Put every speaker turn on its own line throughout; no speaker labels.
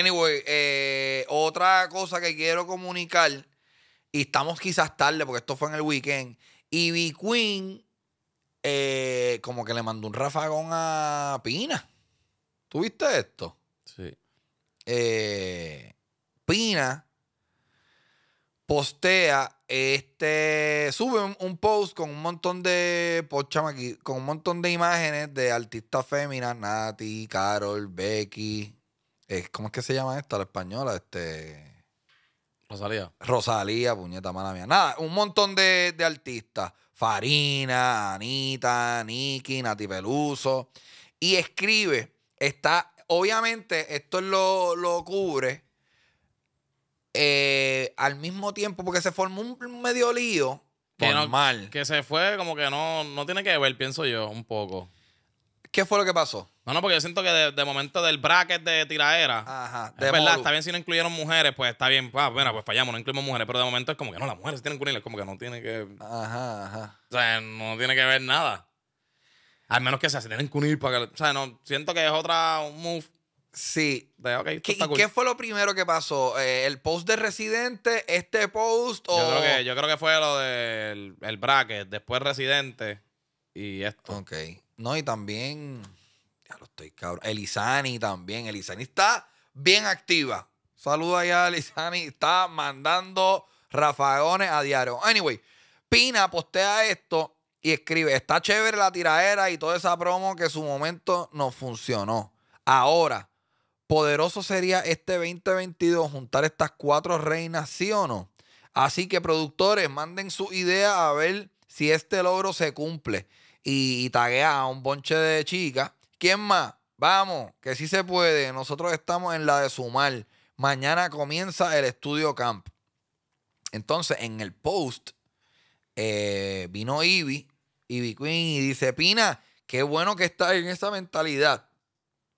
Anyway, eh, otra cosa que quiero comunicar, y estamos quizás tarde porque esto fue en el weekend, y B Queen eh, como que le mandó un rafagón a Pina. ¿Tuviste esto? Sí. Eh, Pina postea este sube un, post con un montón de con un montón de imágenes de artistas féminas Nati, Carol, Becky, ¿cómo es que se llama esta, la española? Este... Rosalía. Rosalía, puñeta mala mía. Nada, un montón de, artistas. Farina, Anita, Niki, Nati Peluso. Y escribe, está, obviamente, esto lo, cubre. Eh, al mismo tiempo, porque se formó un medio lío.
Que normal. que se fue, como que no, no tiene que ver, pienso yo, un poco.
¿Qué fue lo que pasó?
No, no, porque yo siento que de, momento del bracket de tiraera, Ajá, de verdad, está bien si no incluyeron mujeres, pues está bien, ah, bueno, pues fallamos, no incluimos mujeres, pero de momento es como que no, las mujeres tienen que es como que no tiene que... Ajá, ajá. O sea, no tiene que ver nada. Al menos
que se tienen que para que... O sea, no, siento que es otra move. Sí. De, ¿Qué, fue lo primero que pasó? Eh, ¿El post de Residente? ¿Este post? O... Yo, creo
que, fue lo del bracket, después Residente
y esto. Ok. No, y también. Ya lo estoy, cabrón. Elizani también. Elizani está bien activa. Saluda allá a Elizani. Está mandando rafagones a diario. Anyway, Pina postea esto y escribe: Está chévere la tiraera y toda esa promo que en su momento no funcionó. Ahora, poderoso sería este 2022 juntar estas cuatro reinas, ¿sí o no? Así que productores, manden su idea a ver si este logro se cumple y, taguea a un ponche de chicas. ¿Quién más? Vamos, que sí se puede. Nosotros estamos en la de sumar. Mañana comienza el estudio camp. Entonces, en el post eh, vino Ivy, Ivy Queen, y dice, Pina, qué bueno que estás en esa mentalidad.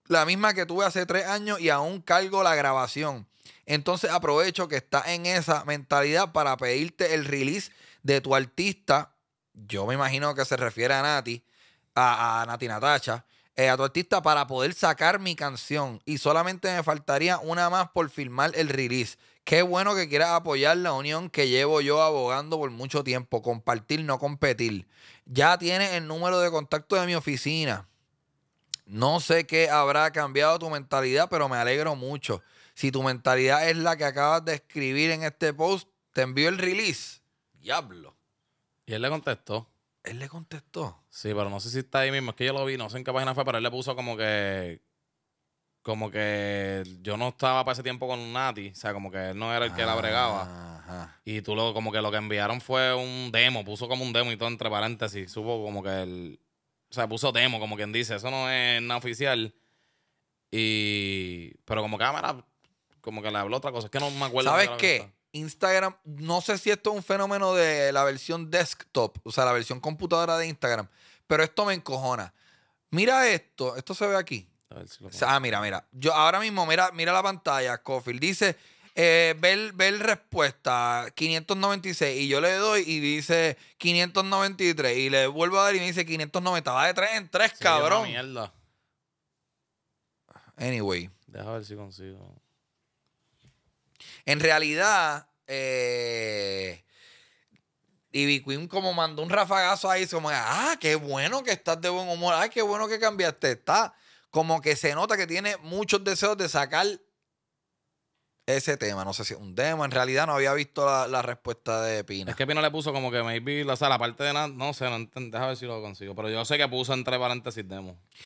La misma que tuve hace tres años y aún cargo la grabación. Entonces aprovecho que estás en esa mentalidad para pedirte el release de tu artista yo me imagino que se refiere a Nati, a, Nati Natacha, eh, a tu artista para poder sacar mi canción. Y solamente me faltaría una más por filmar el release. Qué bueno que quieras apoyar la unión que llevo yo abogando por mucho tiempo. Compartir, no competir. Ya tienes el número de contacto de mi oficina. No sé qué habrá cambiado tu mentalidad, pero me alegro mucho. Si tu mentalidad es la que acabas de escribir en este post, te envío el release. Diablo. Y él
le contestó.
Él le contestó. Sí, pero no sé si está ahí mismo. Es que
yo lo vi, no sé en qué página fue, pero él le puso como que. Como que yo no estaba para ese tiempo con Nati. O sea, como que él no era el que la bregaba. Ajá. Y tú lo, como que lo que enviaron fue un demo. Puso como un demo y todo entre paréntesis. Supo como que él... O sea, puso demo, como quien dice. Eso no es nada oficial. Y. Pero como cámara. Como que le habló otra cosa. Es que no me acuerdo. ¿Sabes qué?
Instagram, no sé si esto es un fenómeno de la versión desktop, o sea, la versión computadora de Instagram, pero esto me encojona. Mira esto, esto se ve aquí. A ver si lo ah, mira, mira. Yo ahora mismo, mira, mira la pantalla, Cofield. Dice, eh, ve el respuesta 596 y yo le doy y dice 593 y le vuelvo a dar y me dice 590. Va de 3 en 3, cabrón. Mierda. Anyway. Deja ver si consigo. En realidad, eh, Ivy como mandó un rafagazo ahí, como, ah, qué bueno que estás de buen humor, Ay, qué bueno que cambiaste. Está como que se nota que tiene muchos deseos de sacar ese tema. No sé si es un demo. En realidad no había visto la, respuesta de Pina. Es que
Pina le puso como que maybe, o sea, la parte de nada, no sé, no, déjame ver si lo consigo. Pero yo sé que puso entre paréntesis demo.